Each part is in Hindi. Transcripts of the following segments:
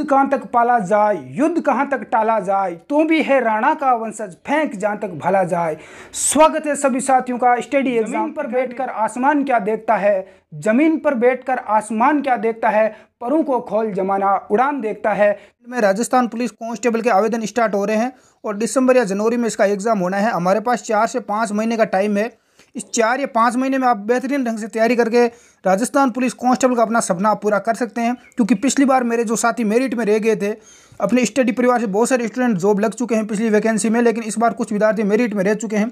युद्ध कहाँ तक पाला जाए युद्ध कहाँ तक टाला जाए तू तो भी है राणा का वंशज फेंक जहाँ तक भला जाए स्वागत है सभी साथियों का स्टडी एग्जाम पर बैठकर आसमान क्या देखता है जमीन पर बैठकर आसमान क्या देखता है परों को खोल जमाना उड़ान देखता है में राजस्थान पुलिस कांस्टेबल के आवेदन स्टार्ट हो रहे हैं और दिसंबर या जनवरी में इसका एग्ज़ाम होना है हमारे पास चार से पाँच महीने का टाइम है इस चार या पाँच महीने में आप बेहतरीन ढंग से तैयारी करके राजस्थान पुलिस कांस्टेबल का अपना सपना पूरा कर सकते हैं क्योंकि पिछली बार मेरे जो साथी मेरिट में रह गए थे अपने स्टडी परिवार से बहुत सारे स्टूडेंट जॉब लग चुके हैं पिछली वैकेंसी में लेकिन इस बार कुछ विद्यार्थी मेरिट में रह चुके हैं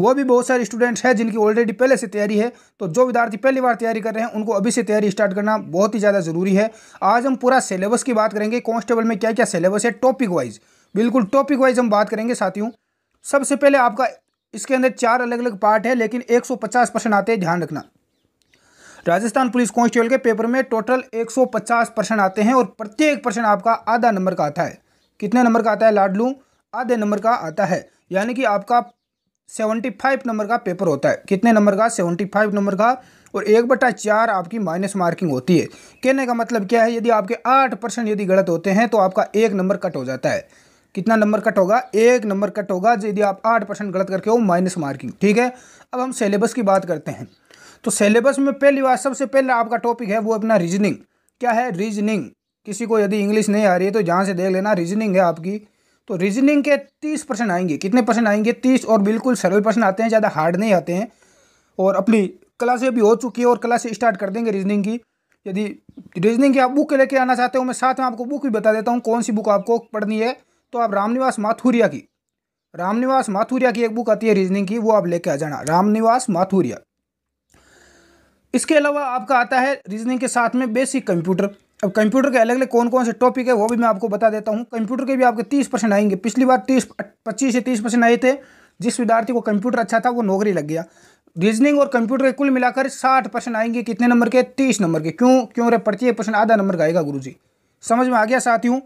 वो भी बहुत सारे स्टूडेंट्स हैं जिनकी ऑलरेडी पहले से तैयारी है तो जो विद्यार्थी पहली बार तैयारी कर रहे हैं उनको अभी से तैयारी स्टार्ट करना बहुत ही ज़्यादा ज़रूरी है आज हम पूरा सिलेबस की बात करेंगे कॉन्स्टेबल में क्या क्या सिलेबस है टॉपिक वाइज बिल्कुल टॉपिक वाइज हम बात करेंगे साथियों सबसे पहले आपका इसके अंदर चार अलग अलग पार्ट है लेकिन 150 प्रश्न आते हैं ध्यान रखना राजस्थान पुलिस कॉन्स्टेबल के पेपर में टोटल 150 प्रश्न आते हैं और प्रत्येक प्रश्न आपका आधा नंबर का आता है कितने नंबर का आता है लाडलू आधे नंबर का आता है यानी कि आपका 75 नंबर का पेपर होता है कितने नंबर का 75 नंबर का और एक बटा चार आपकी माइनस मार्किंग होती है कहने का मतलब क्या है यदि आपके आठ परसेंट यदि गलत होते हैं तो आपका एक नंबर कट हो जाता है कितना नंबर कट होगा एक नंबर कट होगा यदि आप आठ परसेंट गलत करके हो माइनस मार्किंग ठीक है अब हम सिलेबस की बात करते हैं तो सिलेबस में पहली बात सबसे पहला आपका टॉपिक है वो अपना रीजनिंग क्या है रीजनिंग किसी को यदि इंग्लिश नहीं आ रही है तो जहाँ से देख लेना रीजनिंग है आपकी तो रीजनिंग के तीस परसेंट आएंगे कितने परसेंट आएंगे तीस और बिल्कुल सरल प्रश्न आते हैं ज़्यादा हार्ड नहीं आते हैं और अपनी क्लासें भी हो चुकी है और क्लासें स्टार्ट कर देंगे रीजनिंग की यदि रीजनिंग की आप बुक लेके आना चाहते हो मैं साथ में आपको बुक भी बता देता हूँ कौन सी बुक आपको पढ़नी है तो आप रामनिवास माथुरिया की रामनिवास माथुरिया की एक बुक आती है रीजनिंग की वो आप लेके आ जाना रामनिवास माथुरिया इसके अलावा आपका आता है रीजनिंग के साथ में बेसिक कंप्यूटर अब कंप्यूटर के अलग अलग कौन कौन से टॉपिक है वो भी मैं आपको बता देता हूँ कंप्यूटर के भी आपके तीस परसेंट आएंगे पिछली बार तीस पच्चीस से तीस परसेंट आए थे जिस विद्यार्थी को कंप्यूटर अच्छा था वो नौकरी लग गया रीजनिंग और कंप्यूटर के कुल मिलाकर साठ परसेंट आएंगे कितने नंबर के तीस नंबर के क्यों क्यों रे प्रत्येक परसेंट आधा नंबर का आएगा गुरु समझ में आ गया साथियों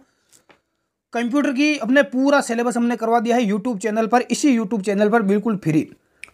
कंप्यूटर की अपने पूरा सिलेबस हमने करवा दिया है यूट्यूब चैनल पर इसी यूट्यूब चैनल पर बिल्कुल फ्री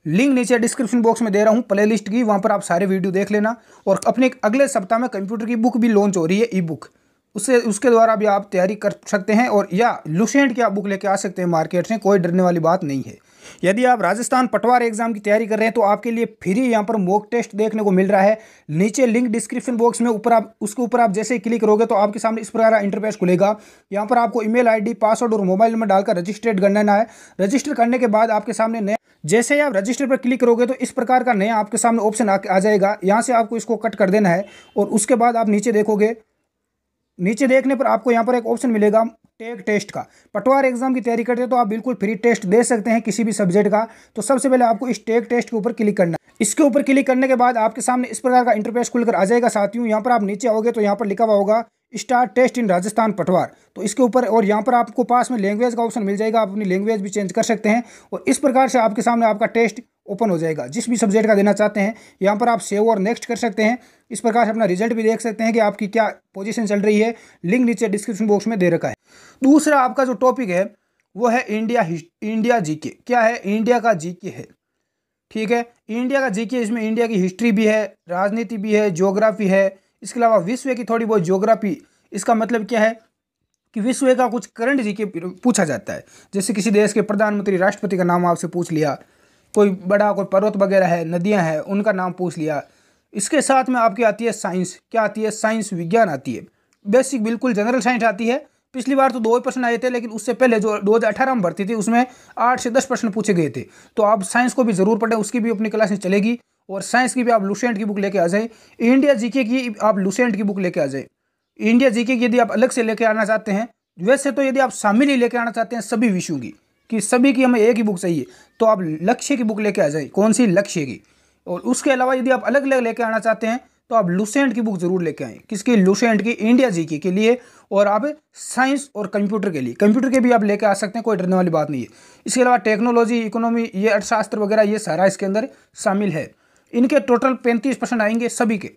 लिंक नीचे डिस्क्रिप्शन बॉक्स में दे रहा हूँ प्लेलिस्ट की वहाँ पर आप सारे वीडियो देख लेना और अपने अगले सप्ताह में कंप्यूटर की बुक भी लॉन्च हो रही है ई बुक उससे उसके द्वारा भी आप तैयारी कर सकते हैं और या लुसेंट की आप बुक लेके आ सकते हैं मार्केट से कोई डरने वाली बात नहीं है यदि आप राजस्थान पटवार एग्जाम की तैयारी कर रहे हैं तो आपके लिए फ्री यहाँ पर मॉक टेस्ट देखने को मिल रहा है नीचे लिंक डिस्क्रिप्शन बॉक्स में ऊपर आप उसके ऊपर आप जैसे ही क्लिक करोगे तो आपके सामने इस प्रकार इंटरफेस खुलेगा यहाँ पर आपको ईमेल आईडी पासवर्ड और मोबाइल नंबर डालकर रजिस्ट्रेट करना है रजिस्टर करने के बाद आपके सामने नया जैसे ही आप रजिस्टर पर क्लिक करोगे तो इस प्रकार का नया आपके सामने ऑप्शन आ जाएगा यहाँ से आपको इसको कट कर देना है और उसके बाद आप नीचे देखोगे नीचे देखने पर आपको यहाँ पर एक ऑप्शन मिलेगा टेक टेस्ट का पटवार एग्जाम की तैयारी करते हैं तो आप बिल्कुल फ्री टेस्ट दे सकते हैं किसी भी सब्जेक्ट का तो सबसे पहले आपको इस टेक टेस्ट के ऊपर क्लिक करना है इसके ऊपर क्लिक करने के बाद आपके सामने इस प्रकार का इंटरफेस खुलकर आ जाएगा साथियों यहाँ पर आप नीचे आओगे तो यहाँ पर लिखा हुआ होगा स्टार टेस्ट इन राजस्थान पटवार तो इसके ऊपर और यहाँ पर आपको पास में लैंग्वेज का ऑप्शन मिल जाएगा आप अपनी लैंग्वेज भी चेंज कर सकते हैं और इस प्रकार से आपके सामने आपका टेस्ट ओपन हो जाएगा जिस भी सब्जेक्ट का देना चाहते हैं यहाँ पर आप सेव और नेक्स्ट कर सकते हैं इस प्रकार से अपना रिजल्ट भी देख सकते हैं कि आपकी क्या पोजीशन चल रही है लिंक नीचे डिस्क्रिप्शन बॉक्स में दे रखा है दूसरा आपका जो टॉपिक है वो है इंडिया इंडिया जीके क्या है इंडिया का जीके है ठीक है इंडिया का जीके इसमें इंडिया की हिस्ट्री भी है राजनीति भी है ज्योग्राफी है इसके अलावा विश्व की थोड़ी बहुत ज्योग्राफी इसका मतलब क्या है कि विश्व का कुछ करंट जीके पूछा जाता है जैसे किसी देश के प्रधानमंत्री राष्ट्रपति का नाम आपसे पूछ लिया कोई बड़ा कोई पर्वत वगैरह है नदियाँ हैं उनका नाम पूछ लिया इसके साथ में आपकी आती है साइंस क्या आती है साइंस विज्ञान आती है बेसिक बिल्कुल जनरल साइंस आती है पिछली बार तो दो ही प्रश्न आए थे लेकिन उससे पहले जो अठारह में भर्ती थी उसमें आठ से दस प्रश्न पूछे गए थे तो आप साइंस को भी जरूर पढ़ें उसकी भी अपनी क्लास में चलेगी और साइंस की भी आप लुसेंट की बुक लेके आ जाए इंडिया जीके की आप लुसेंट की बुक लेके आ जाए इंडिया जीके की यदि आप अलग से लेके आना चाहते हैं वैसे तो यदि आप शामिल ही लेके आना चाहते हैं सभी विषयों की कि सभी की हमें एक ही बुक चाहिए तो आप लक्ष्य की बुक लेके आ जाए कौन सी लक्ष्य की और उसके अलावा यदि आप अलग अलग लेके आना चाहते हैं तो आप लूसेंट की बुक जरूर लेके आएँ किसकी लूसेंट की इंडिया जी के लिए और आप साइंस और कंप्यूटर के लिए कंप्यूटर के भी आप लेके आ सकते हैं कोई डरने वाली बात नहीं है इसके अलावा टेक्नोलॉजी इकोनॉमी ये अर्थशास्त्र वगैरह ये सारा इसके अंदर शामिल है इनके टोटल पैंतीस परसेंट आएंगे सभी के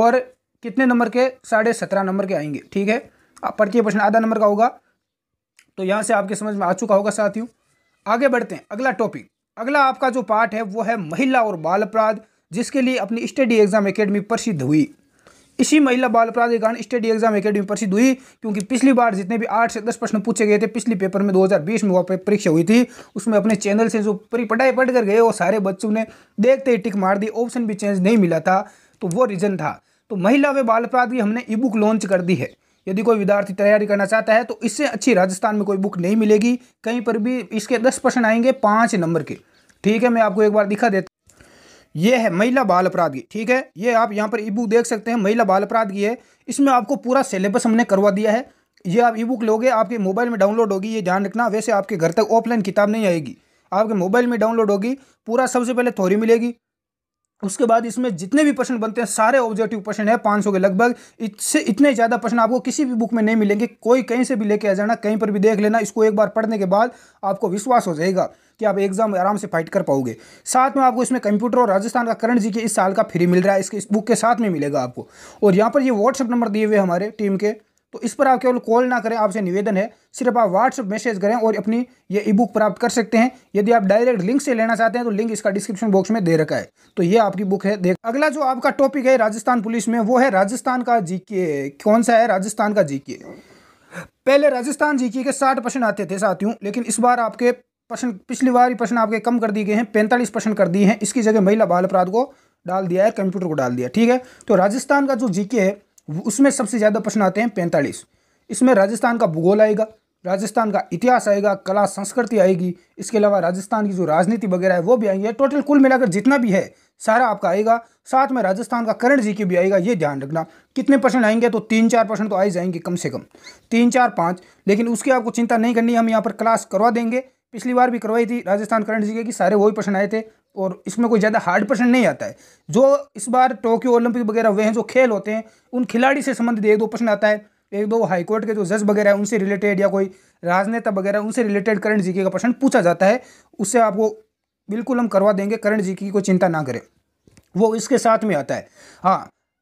और कितने नंबर के साढ़े सत्रह नंबर के आएंगे ठीक है प्रत्येक प्रश्न आधा नंबर का होगा तो यहाँ से आपके समझ में आ चुका होगा साथियों आगे बढ़ते हैं अगला टॉपिक अगला आपका जो पार्ट है वो है महिला और बाल अपराध जिसके लिए अपनी स्टडी एग्जाम एकेडमी प्रसिद्ध हुई इसी महिला बाल अपराध के कारण स्टडी एग्जाम एकेडमी प्रसिद्ध हुई क्योंकि पिछली बार जितने भी आठ से दस प्रश्न पूछे गए थे पिछली पेपर में 2020 में वह परीक्षा हुई थी उसमें अपने चैनल से जो पढ़ाई पटाई कर गए वो सारे बच्चों ने देखते ही टिक मार दी ऑप्शन भी चेंज नहीं मिला था तो वो रीज़न था तो महिला व बाल अपराध की हमने ई बुक लॉन्च कर दी है यदि कोई विद्यार्थी तैयारी करना चाहता है तो इससे अच्छी राजस्थान में कोई बुक नहीं मिलेगी कहीं पर भी इसके दस प्रश्न आएंगे पाँच नंबर के ठीक है मैं आपको एक बार दिखा देता ये है महिला बाल अपराध की ठीक है ये आप यहाँ पर ई बुक देख सकते हैं महिला बाल अपराध की है इसमें आपको पूरा सिलेबस हमने करवा दिया है ये आप ई बुक लोगे आपके मोबाइल में डाउनलोड होगी ये ध्यान रखना वैसे आपके घर तक ऑफलाइन किताब नहीं आएगी आपके मोबाइल में डाउनलोड होगी पूरा सबसे पहले थोरी मिलेगी उसके बाद इसमें जितने भी प्रश्न बनते हैं सारे ऑब्जेक्टिव प्रश्न है 500 के लगभग इससे इतने ज़्यादा प्रश्न आपको किसी भी बुक में नहीं मिलेंगे कोई कहीं से भी लेके आ जाना कहीं पर भी देख लेना इसको एक बार पढ़ने के बाद आपको विश्वास हो जाएगा कि आप एग्जाम आराम से फाइट कर पाओगे साथ में आपको इसमें कंप्यूटर और राजस्थान का करंट जी के इस साल का फ्री मिल रहा है इसके इस बुक के साथ में मिलेगा आपको और यहाँ पर ये व्हाट्सअप नंबर दिए हुए हमारे टीम के तो इस पर आप केवल कॉल ना करें आपसे निवेदन है सिर्फ आप व्हाट्सएप मैसेज करें और अपनी ये ई बुक प्राप्त कर सकते हैं यदि आप डायरेक्ट लिंक से लेना चाहते हैं तो लिंक इसका डिस्क्रिप्शन बॉक्स में दे रखा है तो ये आपकी बुक है देख अगला जो आपका टॉपिक है राजस्थान पुलिस में वो है राजस्थान का जीके कौन सा है राजस्थान का जीके पहले राजस्थान जीके के साठ परसेंट आते थे साथियों लेकिन इस बार आपके प्रश्न पिछली बार प्रश्न आपके कम कर दिए गए हैं पैंतालीस परसेंट कर दिए हैं इसकी जगह महिला बाल अपराध को डाल दिया है कंप्यूटर को डाल दिया ठीक है तो राजस्थान का जो जीके है उसमें सबसे ज़्यादा प्रश्न आते हैं पैंतालीस इसमें राजस्थान का भूगोल आएगा राजस्थान का इतिहास आएगा कला संस्कृति आएगी इसके अलावा राजस्थान की जो राजनीति वगैरह है वो भी आएंगे टोटल कुल मिलाकर जितना भी है सारा आपका आएगा साथ में राजस्थान का करंट जी के भी आएगा ये ध्यान रखना कितने परसेंट आएंगे तो तीन चार परसेंट तो आ जाएंगे कम से कम तीन चार पाँच लेकिन उसकी आपको चिंता नहीं करनी हम यहाँ पर क्लास करवा देंगे पिछली बार भी करवाई थी राजस्थान करंट जी की सारे वही प्रश्न आए थे और इसमें कोई ज़्यादा हार्ड प्रश्न नहीं आता है जो इस बार टोक्यो ओलंपिक वगैरह हुए हैं जो खेल होते हैं उन खिलाड़ी से संबंधित एक दो प्रश्न आता है एक दो हाईकोर्ट के जो जज वगैरह उनसे रिलेटेड या कोई राजनेता वगैरह उनसे रिलेटेड करंट जी का प्रश्न पूछा जाता है उससे आपको बिल्कुल हम करवा देंगे करंट जी की कोई चिंता ना करें वो इसके साथ में आता है हाँ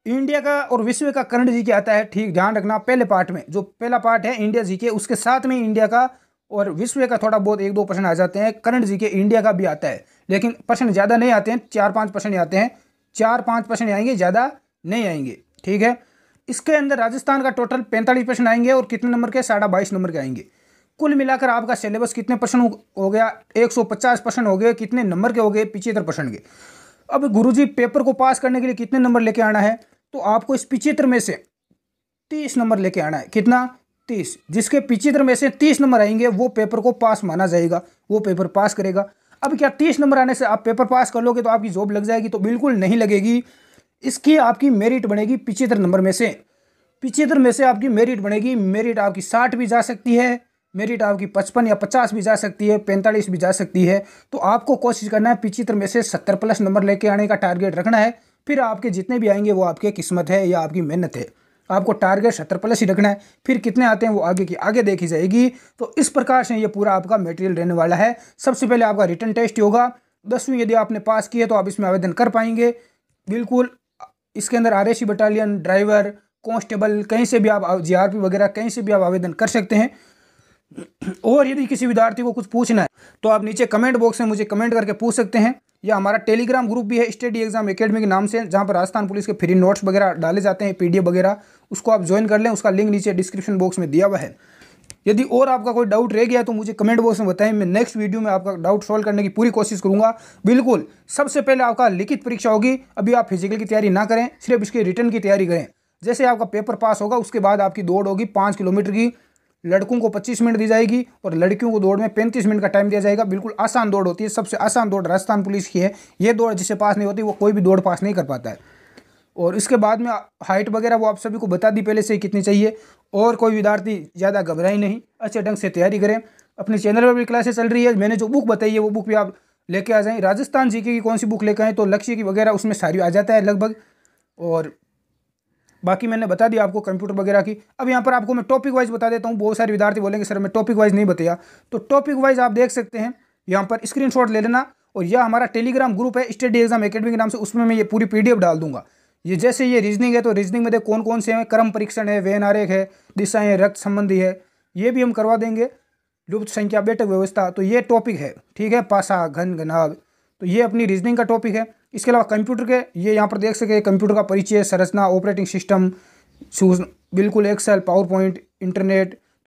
इंडिया का और विश्व का करंट के आता है ठीक ध्यान रखना पहले पार्ट में जो पहला पार्ट है इंडिया के उसके साथ में इंडिया का और विश्व का थोड़ा बहुत एक दो परसेंट आ जाते हैं करंट जी के इंडिया का भी आता है लेकिन परसेंट ज़्यादा नहीं आते हैं चार पाँच परसेंट आते हैं चार पाँच परसेंट आएंगे ज़्यादा नहीं आएंगे ठीक है इसके अंदर राजस्थान का टोटल पैंतालीस परसेंट आएंगे और कितने नंबर के साढ़ा बाईस नंबर के आएंगे कुल मिलाकर आपका सिलेबस कितने परसेंट हो गया एक सौ पचास परसेंट हो गए कितने नंबर के हो गए पिछहत्तर परसेंट के अब जी पेपर को पास करने के लिए कितने नंबर लेके आना है तो आपको इस पिछहत्तर में से तीस नंबर लेके आना है कितना तीस जिसके पिचित्र में से तीस नंबर आएंगे वो पेपर को पास माना जाएगा वो पेपर पास करेगा अब क्या तीस नंबर आने से आप पेपर पास कर लोगे तो आपकी जॉब लग जाएगी तो बिल्कुल नहीं लगेगी इसकी आपकी मेरिट बनेगी पिचित्र नंबर में से पिचित्र में से आपकी मेरिट बनेगी मेरिट आपकी साठ भी जा सकती है मेरिट आपकी पचपन या पचास भी जा सकती है पैंतालीस भी जा सकती है तो आपको कोशिश करना है पिचित्र में से सत्तर प्लस नंबर लेके आने का टारगेट रखना है फिर आपके जितने भी आएंगे वो आपके किस्मत है या आपकी मेहनत है आपको टारगेट सत्तर प्लस ही रखना है फिर कितने आते हैं वो आगे की आगे देखी जाएगी तो इस प्रकार से ये पूरा आपका मेटेरियल रहने वाला है सबसे पहले आपका रिटर्न टेस्ट होगा दसवीं यदि आपने पास है तो आप इसमें आवेदन कर पाएंगे बिल्कुल इसके अंदर आर बटालियन ड्राइवर कॉन्स्टेबल कहीं से भी आप जी वगैरह कहीं से भी आप आवेदन कर सकते हैं और यदि किसी विद्यार्थी को कुछ पूछना है तो आप नीचे कमेंट बॉक्स में मुझे कमेंट करके पूछ सकते हैं या हमारा टेलीग्राम ग्रुप भी है स्टडी एग्जाम एकेडमी के नाम से जहाँ पर राजस्थान पुलिस के फ्री नोट्स वगैरह डाले जाते हैं पीडीएफ वगैरह उसको आप ज्वाइन कर लें उसका लिंक नीचे डिस्क्रिप्शन बॉक्स में दिया हुआ है यदि और आपका कोई डाउट रह गया तो मुझे कमेंट बॉक्स में बताएं मैं नेक्स्ट वीडियो में आपका डाउट सॉल्व करने की पूरी कोशिश करूंगा बिल्कुल सबसे पहले आपका लिखित परीक्षा होगी अभी आप फिजिकल की तैयारी ना करें सिर्फ इसके रिटर्न की तैयारी करें जैसे आपका पेपर पास होगा उसके बाद आपकी दौड़ होगी पाँच किलोमीटर की लड़कों को पच्चीस मिनट दी जाएगी और लड़कियों को दौड़ में पैंतीस मिनट का टाइम दिया जाएगा बिल्कुल आसान दौड़ होती है सबसे आसान दौड़ राजस्थान पुलिस की है ये दौड़ जिसे पास नहीं होती वो कोई भी दौड़ पास नहीं कर पाता है और इसके बाद में हाइट वगैरह वो आप सभी को बता दी पहले से कितनी चाहिए और कोई विद्यार्थी ज़्यादा घबराई नहीं अच्छे ढंग से तैयारी करें अपने चैनल पर भी क्लासेस चल रही है मैंने जो बुक बताई है वो बुक भी आप लेके आ जाएँ राजस्थान जी की कौन सी बुक लेके आएँ तो लक्ष्य की वगैरह उसमें सारी आ जाता है लगभग और बाकी मैंने बता दिया आपको कंप्यूटर वगैरह की अब यहाँ पर आपको मैं टॉपिक वाइज बता देता हूँ बहुत सारे विद्यार्थी बोलेंगे सर मैं टॉपिक वाइज नहीं बताया तो टॉपिक वाइज आप देख सकते हैं यहाँ पर स्क्रीन ले लेना और यह हमारा टेलीग्राम ग्रुप है स्टडी एग्जाम अकेडमी के नाम से उसमें मैं ये पूरी पी डाल दूंगा ये जैसे ये रीजनिंग है तो रीजनिंग में देख कौन कौन से हैं क्रम परीक्षण है वेन आरेख है दिशाएं रक्त संबंधी है ये भी हम करवा देंगे लुप्त संख्या बैठक व्यवस्था तो ये टॉपिक है ठीक है पासा घन घनाभ तो ये अपनी रीजनिंग का टॉपिक है इसके अलावा कंप्यूटर के ये यहाँ पर देख सके कंप्यूटर का परिचय संरचना ऑपरेटिंग सिस्टम बिल्कुल एक्सेल पावर पॉइंट इंटरनेट